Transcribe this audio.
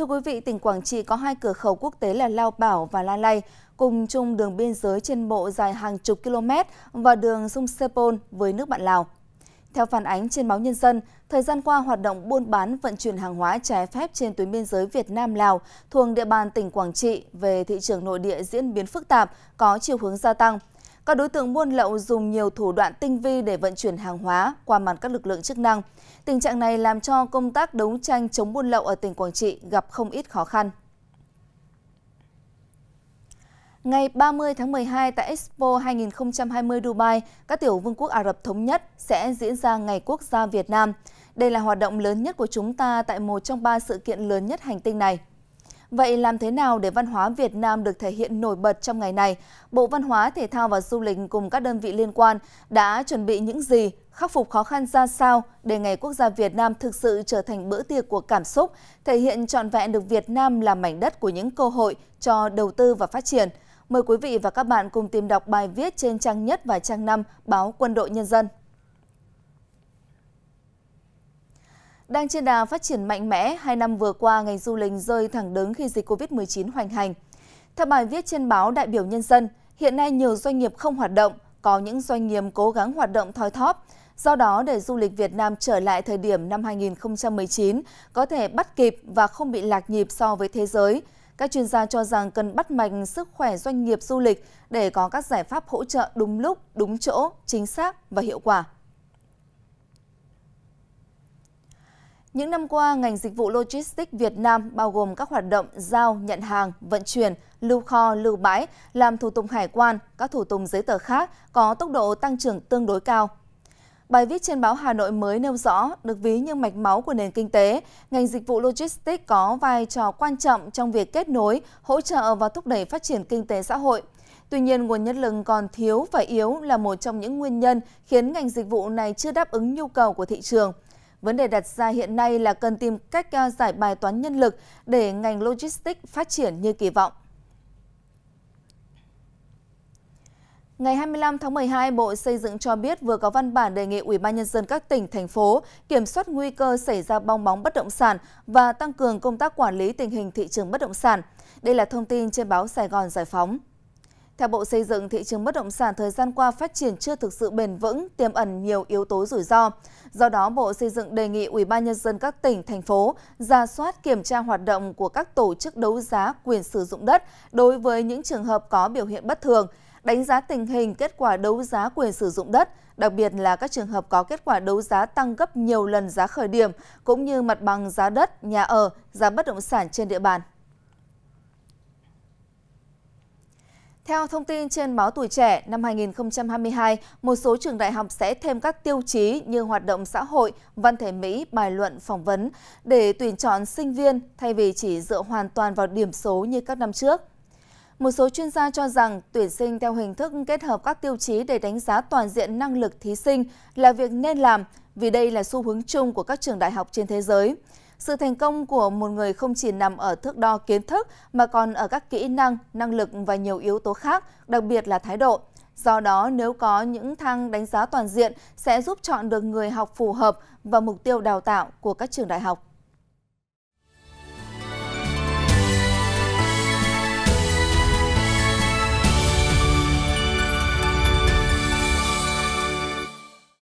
Thưa quý vị, tỉnh Quảng Trị có hai cửa khẩu quốc tế là Lao Bảo và La Lai, cùng chung đường biên giới trên bộ dài hàng chục km và đường sông Sepol với nước bạn Lào. Theo phản ánh trên báo Nhân dân, thời gian qua hoạt động buôn bán vận chuyển hàng hóa trái phép trên tuyến biên giới Việt Nam-Lào thuộc địa bàn tỉnh Quảng Trị về thị trường nội địa diễn biến phức tạp, có chiều hướng gia tăng – các đối tượng buôn lậu dùng nhiều thủ đoạn tinh vi để vận chuyển hàng hóa qua mặt các lực lượng chức năng. Tình trạng này làm cho công tác đấu tranh chống buôn lậu ở tỉnh Quảng Trị gặp không ít khó khăn. Ngày 30 tháng 12 tại Expo 2020 Dubai, các tiểu vương quốc Ả Rập Thống Nhất sẽ diễn ra Ngày Quốc gia Việt Nam. Đây là hoạt động lớn nhất của chúng ta tại một trong ba sự kiện lớn nhất hành tinh này. Vậy làm thế nào để văn hóa Việt Nam được thể hiện nổi bật trong ngày này? Bộ Văn hóa, Thể thao và Du lịch cùng các đơn vị liên quan đã chuẩn bị những gì, khắc phục khó khăn ra sao để ngày quốc gia Việt Nam thực sự trở thành bữa tiệc của cảm xúc, thể hiện trọn vẹn được Việt Nam là mảnh đất của những cơ hội cho đầu tư và phát triển. Mời quý vị và các bạn cùng tìm đọc bài viết trên trang nhất và trang 5 báo Quân đội Nhân dân. Đang trên đà phát triển mạnh mẽ, hai năm vừa qua ngành du lịch rơi thẳng đứng khi dịch Covid-19 hoành hành. Theo bài viết trên báo Đại biểu Nhân dân, hiện nay nhiều doanh nghiệp không hoạt động, có những doanh nghiệp cố gắng hoạt động thoi thóp. Do đó, để du lịch Việt Nam trở lại thời điểm năm 2019 có thể bắt kịp và không bị lạc nhịp so với thế giới, các chuyên gia cho rằng cần bắt mạch sức khỏe doanh nghiệp du lịch để có các giải pháp hỗ trợ đúng lúc, đúng chỗ, chính xác và hiệu quả. Những năm qua, ngành dịch vụ logistics Việt Nam bao gồm các hoạt động giao, nhận hàng, vận chuyển, lưu kho, lưu bãi, làm thủ tục hải quan, các thủ tục giấy tờ khác có tốc độ tăng trưởng tương đối cao. Bài viết trên báo Hà Nội mới nêu rõ, được ví như mạch máu của nền kinh tế, ngành dịch vụ logistics có vai trò quan trọng trong việc kết nối, hỗ trợ và thúc đẩy phát triển kinh tế xã hội. Tuy nhiên, nguồn nhân lực còn thiếu và yếu là một trong những nguyên nhân khiến ngành dịch vụ này chưa đáp ứng nhu cầu của thị trường – Vấn đề đặt ra hiện nay là cần tìm cách à, giải bài toán nhân lực để ngành logistics phát triển như kỳ vọng. Ngày 25 tháng 12, Bộ Xây dựng cho biết vừa có văn bản đề nghị Ủy ban nhân dân các tỉnh thành phố kiểm soát nguy cơ xảy ra bong bóng bất động sản và tăng cường công tác quản lý tình hình thị trường bất động sản. Đây là thông tin trên báo Sài Gòn Giải phóng. Theo Bộ Xây dựng, thị trường bất động sản thời gian qua phát triển chưa thực sự bền vững, tiềm ẩn nhiều yếu tố rủi ro. Do đó, Bộ Xây dựng đề nghị Ủy ban nhân dân các tỉnh, thành phố ra soát kiểm tra hoạt động của các tổ chức đấu giá quyền sử dụng đất đối với những trường hợp có biểu hiện bất thường, đánh giá tình hình kết quả đấu giá quyền sử dụng đất, đặc biệt là các trường hợp có kết quả đấu giá tăng gấp nhiều lần giá khởi điểm cũng như mặt bằng giá đất, nhà ở, giá bất động sản trên địa bàn. Theo thông tin trên báo Tuổi Trẻ, năm 2022, một số trường đại học sẽ thêm các tiêu chí như hoạt động xã hội, văn thể Mỹ, bài luận, phỏng vấn để tuyển chọn sinh viên thay vì chỉ dựa hoàn toàn vào điểm số như các năm trước. Một số chuyên gia cho rằng tuyển sinh theo hình thức kết hợp các tiêu chí để đánh giá toàn diện năng lực thí sinh là việc nên làm vì đây là xu hướng chung của các trường đại học trên thế giới sự thành công của một người không chỉ nằm ở thước đo kiến thức mà còn ở các kỹ năng năng lực và nhiều yếu tố khác đặc biệt là thái độ do đó nếu có những thang đánh giá toàn diện sẽ giúp chọn được người học phù hợp và mục tiêu đào tạo của các trường đại học